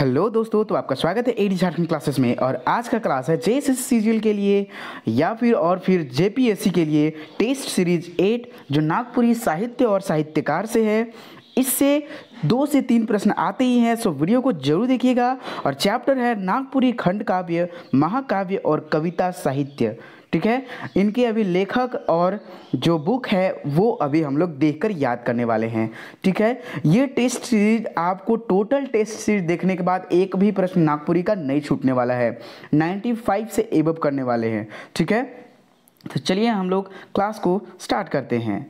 hello दोस्तों तो आपका स्वागत है एडी झारखंड क्लासेस में और आज का क्लास है जे एस के लिए या फिर और फिर जे के लिए टेस्ट सीरीज एट जो नागपुरी साहित्य और साहित्यकार से है इससे दो से तीन प्रश्न आते ही हैं सो वीडियो को जरूर देखिएगा और चैप्टर है नागपुरी खंड काव्य महाकाव्य और कविता साहित्य ठीक है इनके अभी लेखक और जो बुक है वो अभी हम लोग देखकर याद करने वाले हैं ठीक है ये टेस्ट सीरीज आपको टोटल टेस्ट सीरीज देखने के बाद एक भी प्रश्न नागपुरी का नहीं छूटने वाला है 95 से एबव करने वाले हैं ठीक है तो चलिए हम लोग क्लास को स्टार्ट करते हैं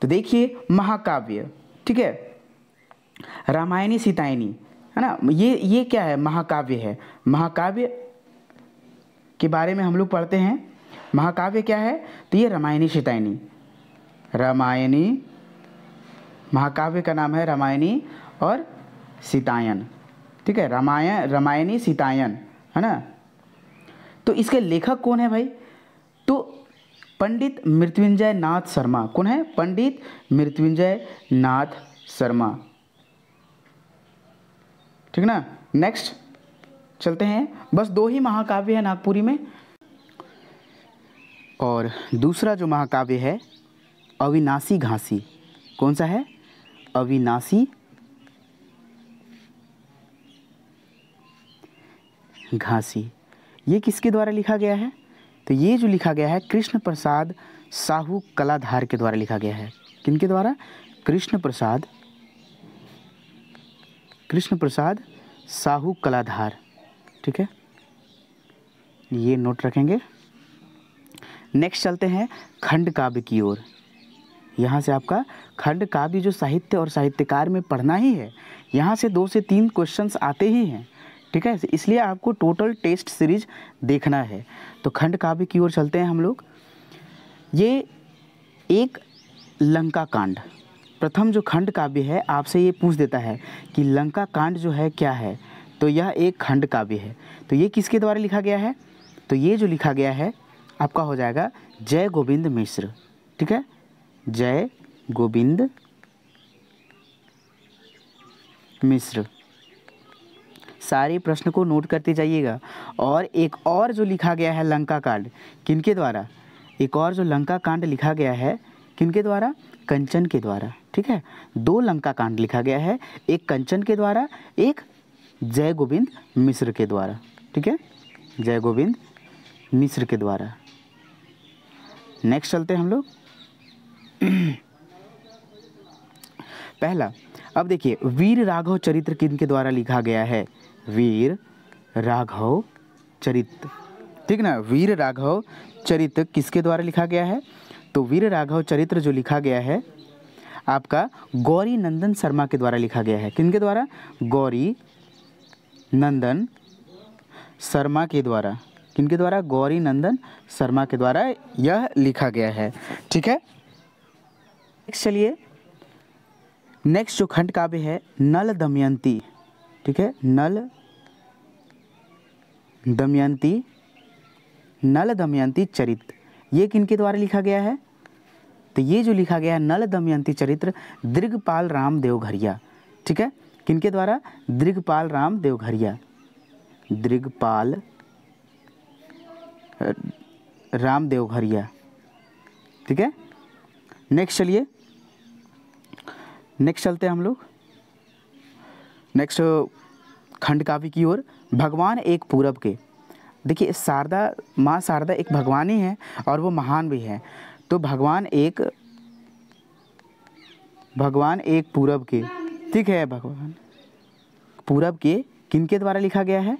तो देखिए महाकाव्य ठीक है रामायणी सीतायनी है ना ये ये क्या है महाकाव्य है महाकाव्य के बारे में हम लोग पढ़ते हैं महाकाव्य क्या है तो ये रामायणी सीतायनी रामायणी महाकाव्य का नाम है रामायणी और सीतायन ठीक है रामायण रामायणी सीतायन है ना तो इसके लेखक कौन है भाई पंडित मृत्युंजय नाथ शर्मा कौन है पंडित मृत्युंजय नाथ शर्मा ठीक ना नेक्स्ट चलते हैं बस दो ही महाकाव्य है नागपुरी में और दूसरा जो महाकाव्य है अविनाशी घासी कौन सा है अविनाशी घासी ये किसके द्वारा लिखा गया है तो ये जो लिखा गया है कृष्ण प्रसाद साहू कलाधार के द्वारा लिखा गया है किनके द्वारा कृष्ण प्रसाद कृष्ण प्रसाद साहू कलाधार ठीक है ये नोट रखेंगे नेक्स्ट चलते हैं खंड काव्य की ओर यहाँ से आपका खंड काव्य जो साहित्य और साहित्यकार में पढ़ना ही है यहाँ से दो से तीन क्वेश्चंस आते ही हैं ठीक है इसलिए आपको टोटल टेस्ट सीरीज देखना है तो खंड काव्य की ओर चलते हैं हम लोग ये एक लंका कांड प्रथम जो खंड काव्य है आपसे ये पूछ देता है कि लंका कांड जो है क्या है तो यह एक खंड काव्य है तो ये किसके द्वारा लिखा गया है तो ये जो लिखा गया है आपका हो जाएगा जय गोविंद मिश्र ठीक है जय गोविंद मिश्र सारे प्रश्न को नोट करते जाइएगा और एक और जो लिखा गया है लंका कांड किनके द्वारा एक और जो लंका कांड लिखा गया है किनके द्वारा कंचन के द्वारा ठीक है दो लंका कांड लिखा गया है एक कंचन के द्वारा एक जय गोविंद मिश्र के द्वारा ठीक है जय गोविंद मिश्र के द्वारा नेक्स्ट चलते हैं हम लोग पहला अब देखिए वीर राघव चरित्र किन के द्वारा लिखा गया है वीर राघव चरित ठीक ना वीर राघव चरित किसके द्वारा लिखा गया है तो वीर राघव चरित्र जो लिखा गया है आपका गौरी नंदन शर्मा के द्वारा लिखा गया है किनके द्वारा गौरी नंदन शर्मा के द्वारा किनके द्वारा गौरी नंदन शर्मा के द्वारा यह लिखा गया है ठीक है नेक्स्ट चलिए नेक्स्ट जो खंड काव्य है नल दमयंती ठीक है नल दमयंती नल दमयंती चरित्र ये किनके द्वारा लिखा गया है तो ये जो लिखा गया है नल दमयंती चरित्र दीर्घपाल राम देवघरिया ठीक है किनके द्वारा दीर्घपाल राम देवघरिया दीर्घपाल राम देवघरिया ठीक है नेक्स्ट चलिए नेक्स्ट चलते हैं हम लोग नेक्स्ट खंड काव्य की ओर भगवान एक पूरब के देखिए शारदा माँ शारदा एक भगवान ही हैं और वो महान भी हैं तो भगवान एक भगवान एक पूरब के ठीक है भगवान पूरब के किनके द्वारा लिखा गया है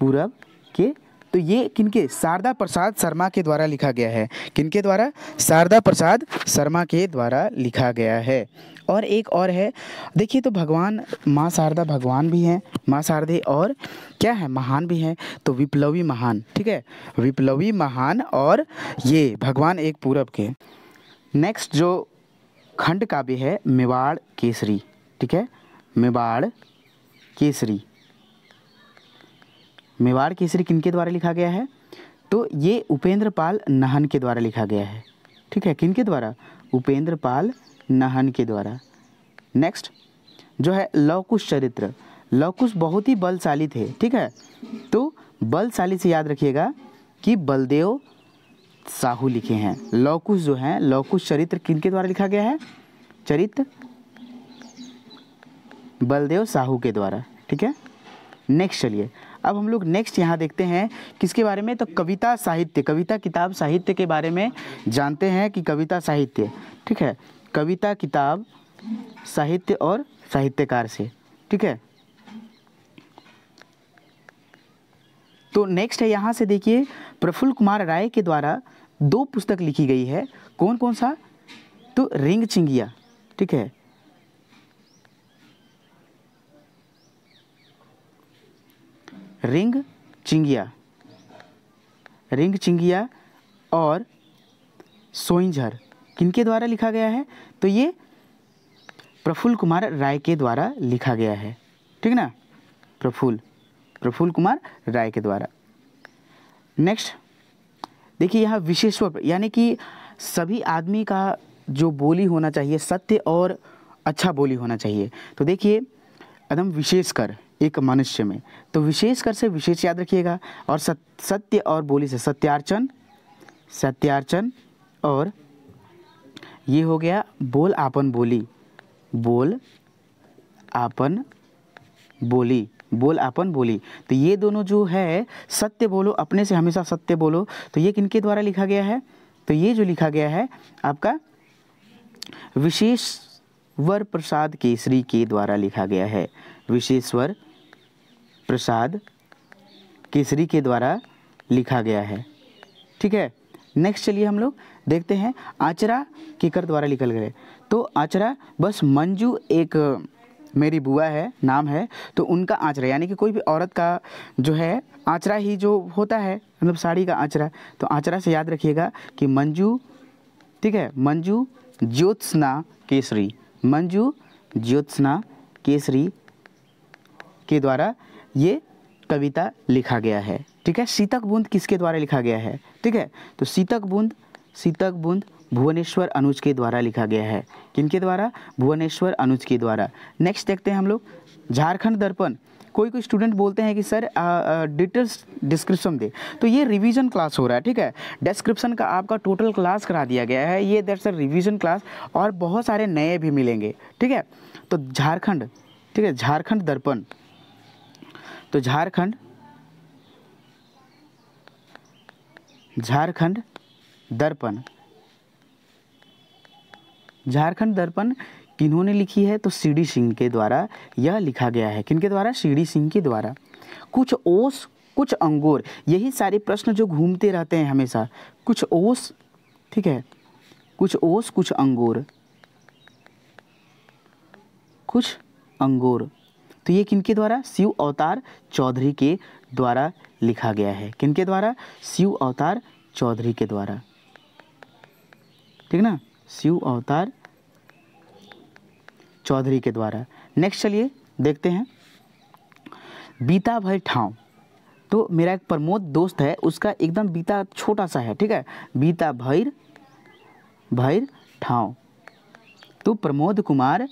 पूरब के तो ये किनके शारदा प्रसाद शर्मा के द्वारा लिखा गया है किनके द्वारा शारदा प्रसाद शर्मा के द्वारा लिखा गया है और एक और है देखिए तो भगवान माँ शारदा भगवान भी हैं माँ शारदे और क्या है महान भी हैं तो विप्लवी महान ठीक है विप्लवी महान और ये भगवान एक पूरब के नेक्स्ट जो खंड काव्य है मेवाड़ केसरी ठीक है मेवाड़ केसरी मेवाड़ केसरी किनके द्वारा लिखा गया है तो ये उपेंद्र पाल नहन के द्वारा लिखा गया है ठीक है किनके द्वारा उपेंद्र पाल नहन के द्वारा नेक्स्ट जो है लौकुश चरित्र लवकुश बहुत ही बलशाली थे ठीक है तो बलशाली से याद रखिएगा कि बलदेव साहू लिखे हैं लौकुश जो है लौकुश चरित्र किनके द्वारा लिखा गया है चरित्र बलदेव साहू के द्वारा ठीक है नेक्स्ट चलिए अब हम लोग नेक्स्ट यहाँ देखते हैं किसके बारे में तो कविता साहित्य कविता किताब साहित्य के बारे में जानते हैं कि कविता साहित्य ठीक है कविता किताब साहित्य और साहित्यकार से ठीक है तो नेक्स्ट है यहाँ से देखिए प्रफुल्ल कुमार राय के द्वारा दो पुस्तक लिखी गई है कौन कौन सा तो रिंग चिंगिया ठीक है रिंग चिंगिया रिंग चिंगिया और सोइंझर किनके द्वारा लिखा गया है तो ये प्रफुल्ल कुमार राय के द्वारा लिखा गया है ठीक ना प्रफुल्ल प्रफुल्ल कुमार राय के द्वारा नेक्स्ट देखिए यहाँ विशेषव यानी कि सभी आदमी का जो बोली होना चाहिए सत्य और अच्छा बोली होना चाहिए तो देखिए एकदम विशेषकर एक मनुष्य में तो विशेषकर से विशेष याद रखिएगा और सत्य और बोली से सत्यार्चन सत्यार्चन और ये हो गया बोल आपन बोली बोल आपन बोली बोल आपन बोली तो ये दोनों जो है सत्य बोलो अपने से हमेशा सत्य बोलो तो ये किनके द्वारा लिखा गया है तो ये जो लिखा गया है आपका विशेषवर प्रसाद केसरी के द्वारा लिखा गया है विशेषवर प्रसाद केसरी के द्वारा लिखा गया है ठीक है नेक्स्ट चलिए हम लोग देखते हैं आचरा किकर द्वारा लिखल गए तो आचरा बस मंजू एक मेरी बुआ है नाम है तो उनका आचरा यानी कि कोई भी औरत का जो है आचरा ही जो होता है मतलब साड़ी का आचरा तो आचरा से याद रखिएगा कि मंजू ठीक है मंजू ज्योत्सना केसरी मंजू ज्योत्सना केसरी के द्वारा ये कविता लिखा गया है ठीक है सीतक बूंद किसके द्वारा लिखा गया है ठीक है तो सीतक बूंद सीतक बूंद भुवनेश्वर अनुज के द्वारा लिखा गया है किनके द्वारा भुवनेश्वर अनुज के द्वारा नेक्स्ट देखते हैं हम लोग झारखंड दर्पण कोई कोई स्टूडेंट बोलते हैं कि सर डिटेल्स डिस्क्रिप्शन दे तो ये रिवीजन क्लास हो रहा है ठीक है डिस्क्रिप्शन का आपका टोटल क्लास करा दिया गया है ये दैट्स अ रिवीजन क्लास और बहुत सारे नए भी मिलेंगे ठीक है तो झारखंड ठीक है झारखंड दर्पण तो झारखंड झारखंड दर्पण झारखंड दर्पण किन्होंने लिखी है तो सी डी सिंह के द्वारा यह लिखा गया है किनके द्वारा सी डी सिंह के द्वारा कुछ ओस कुछ अंगूर यही सारे प्रश्न जो घूमते रहते हैं हमेशा कुछ ओस ठीक है कुछ ओस कुछ अंगूर कुछ अंगूर तो ये किनके द्वारा शिव अवतार चौधरी के द्वारा लिखा गया है किनके द्वारा शिव अवतार चौधरी के द्वारा ठीक ना शिव अवतार चौधरी के द्वारा नेक्स्ट चलिए देखते हैं बीता भाई ठाव तो मेरा एक प्रमोद दोस्त है उसका एकदम बीता छोटा सा है ठीक है बीता भैर भैर ठाव तो प्रमोद कुमार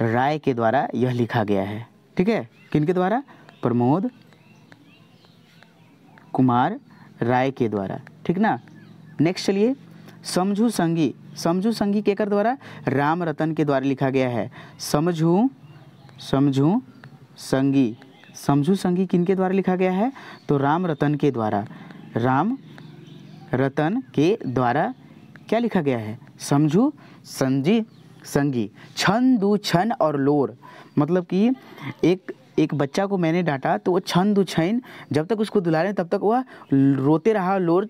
राय के द्वारा यह लिखा गया है ठीक है किनके द्वारा प्रमोद कुमार राय के द्वारा ठीक ना नेक्स्ट चलिए समझू संगी समझू संगी के कर द्वारा राम रतन के द्वारा लिखा गया है समझू समझू संगी समझू संगी किनके द्वारा लिखा गया है तो राम रतन के द्वारा राम रतन के द्वारा क्या लिखा गया है समझू संजी संगी छन दू छन और लोर मतलब कि एक एक बच्चा को मैंने डांटा तो वो छन दू छन जब तक उसको दुलारे तब तक वह रोते रहा लोर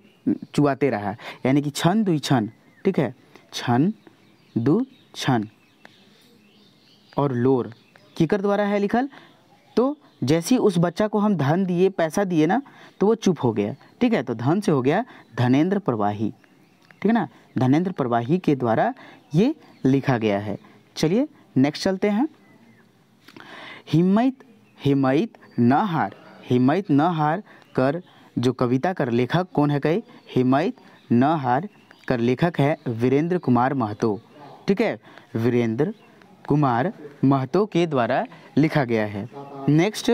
चुआते रहा यानी कि छन दू छन ठीक है छन दू छन और लोर किकर द्वारा है लिखल तो जैसे ही उस बच्चा को हम धन दिए पैसा दिए ना तो वो चुप हो गया ठीक है तो धन से हो गया धनेन्द्र प्रवाही ठीक है ना धनेन्द्र प्रवाही के द्वारा ये लिखा गया है चलिए नेक्स्ट चलते हैं हिमैत हिमैत न हार हिमैत न हार कर जो कविता कर लेखक कौन है कई हिमैत न हार कर लेखक है वीरेंद्र कुमार महतो ठीक है वीरेंद्र कुमार महतो के द्वारा लिखा गया है नेक्स्ट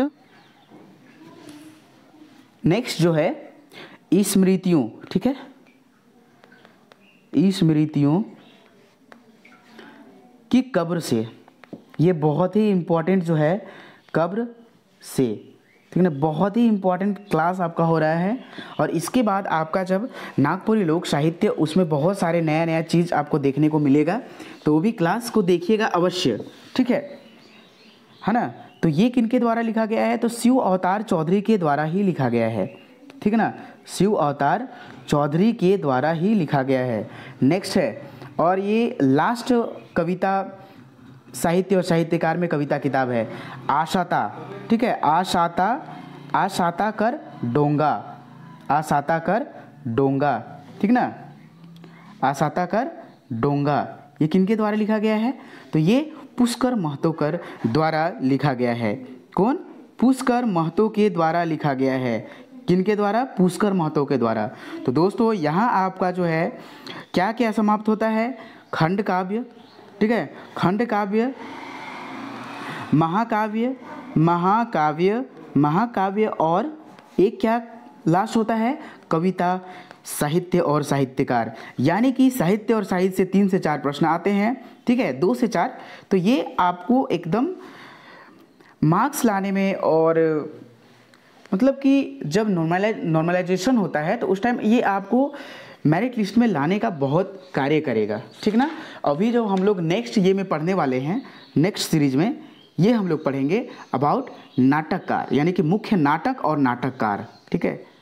नेक्स्ट जो है स्मृतियों ठीक है स्मृतियों की कब्र से ये बहुत ही इम्पॉर्टेंट जो है कब्र से ठीक है ना बहुत ही इम्पॉर्टेंट क्लास आपका हो रहा है और इसके बाद आपका जब नागपुरी लोक साहित्य उसमें बहुत सारे नया नया चीज़ आपको देखने को मिलेगा तो वो भी क्लास को देखिएगा अवश्य ठीक है है ना तो ये किनके द्वारा लिखा गया है तो शिव अवतार चौधरी के द्वारा ही लिखा गया है ठीक है ना शिव अवतार चौधरी के द्वारा ही लिखा गया है नेक्स्ट है और ये लास्ट कविता साहित्य और साहित्यकार में कविता किताब है आशाता ठीक है आशाता आशाता कर डोंगा आशाता कर डोंगा ठीक ना आशाता कर डोंगा ये किनके द्वारा लिखा गया है तो ये पुष्कर महतोकर द्वारा लिखा गया है कौन पुष्कर महतो के द्वारा लिखा गया है किनके द्वारा पुष्कर महतो के द्वारा तो दोस्तों यहाँ आपका जो है क्या क्या समाप्त होता है खंड काव्य ठीक है खंड काव्य महाकाव्य महाकाव्य महाकाव्य और एक क्या लास्ट होता है कविता साहित्य और साहित्यकार यानी कि साहित्य और साहित्य से तीन से चार प्रश्न आते हैं ठीक है दो से चार तो ये आपको एकदम मार्क्स लाने में और मतलब कि जब नॉर्मलाइज नॉर्मलाइजेशन होता है तो उस टाइम ये आपको मेरिट लिस्ट में लाने का बहुत कार्य करेगा ठीक ना अभी जो हम लोग नेक्स्ट ये में पढ़ने वाले हैं नेक्स्ट सीरीज में ये हम लोग पढ़ेंगे अबाउट नाटककार यानी कि मुख्य नाटक और नाटककार ठीक है